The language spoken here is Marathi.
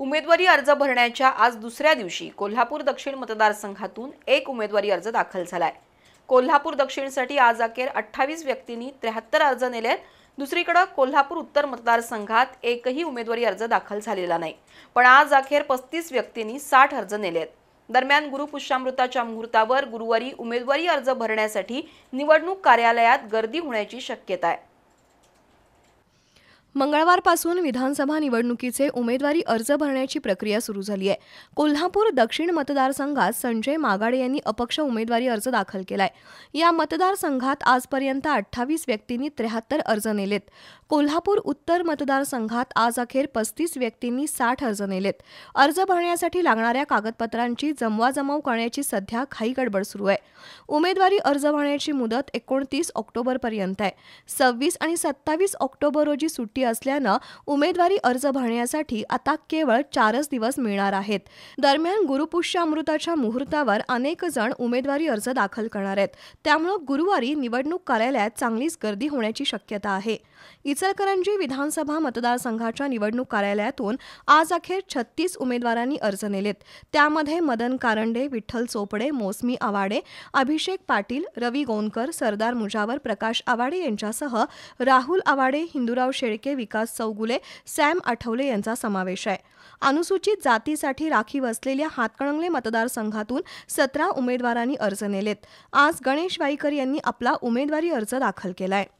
उमेदवारी अर्ज भरण्याच्या आज दुसऱ्या दिवशी कोल्हापूर दक्षिण मतदारसंघातून एक उमेदवारी अर्ज दाखल झालाय कोल्हापूर दक्षिणसाठी आज अखेर अठ्ठावीस व्यक्तींनी त्र्याहत्तर अर्ज नेले दुसरीकडे कोल्हापूर उत्तर मतदारसंघात एकही उमेदवारी अर्ज दाखल झालेला नाही पण आज अखेर पस्तीस व्यक्तींनी साठ अर्ज नेले दरम्यान गुरुपुष्यामृताच्या मुहूर्तावर गुरुवारी उमेदवारी अर्ज भरण्यासाठी निवडणूक कार्यालयात गर्दी होण्याची शक्यता आहे मंगळवारपासून विधानसभा निवडणुकीचे उमेदवारी अर्ज भरण्याची प्रक्रिया सुरू झाली आहे कोल्हापूर दक्षिण मतदारसंघात संजय मागाडे यांनी अपक्ष उमेदवारी अर्ज दाखल केलाय या मतदारसंघात आजपर्यंत अठ्ठावीस व्यक्तींनी त्र्याहत्तर अर्ज नेलेत कोल्हापूर उत्तर मतदारसंघात आज अखेर पस्तीस व्यक्तींनी साठ अर्ज नेलेत अर्ज भरण्यासाठी लागणाऱ्या कागदपत्रांची जमवाजमव करण्याची सध्या घाई गडबड सुरू आहे उमेदवारी अर्ज भरण्याची मुदत एकोणतीस ऑक्टोबरपर्यंत आहे सव्वीस आणि सत्तावीस ऑक्टोबर रोजी सुट्टी असल्यानं उमेदवारी अर्ज भरण्यासाठी आता केवळ चारच दिवस मिळणार आहेत दरम्यान गुरुपुष्यामृताच्या मुहूर्तावर अनेक जण उमेदवारी अर्ज दाखल करणार आहेत त्यामुळं गुरुवारी निवडणूक कार्यालयात चांगलीच गर्दी होण्याची शक्यता आहे इचलकरंजी विधानसभा मतदारसंघाच्या निवडणूक कार्यालयातून आज अखेर छत्तीस उमेदवारांनी अर्ज नेलेत त्यामध्ये मदन कारंडे विठ्ठल चोपडे मोसमी आवाडे अभिषेक पाटील रवी गोंदकर सरदार मुजावर प्रकाश आवाडे यांच्यासह राहुल आवाडे हिंदुराव शेळके विकास चौगुले सॅम आठवले यांचा समावेश आहे अनुसूचित जातीसाठी राखीव असलेल्या हातकणंगले मतदारसंघातून सतरा उमेदवारांनी अर्ज नेलेत आज गणेश वाईकर यांनी आपला उमेदवारी अर्ज दाखल केलाय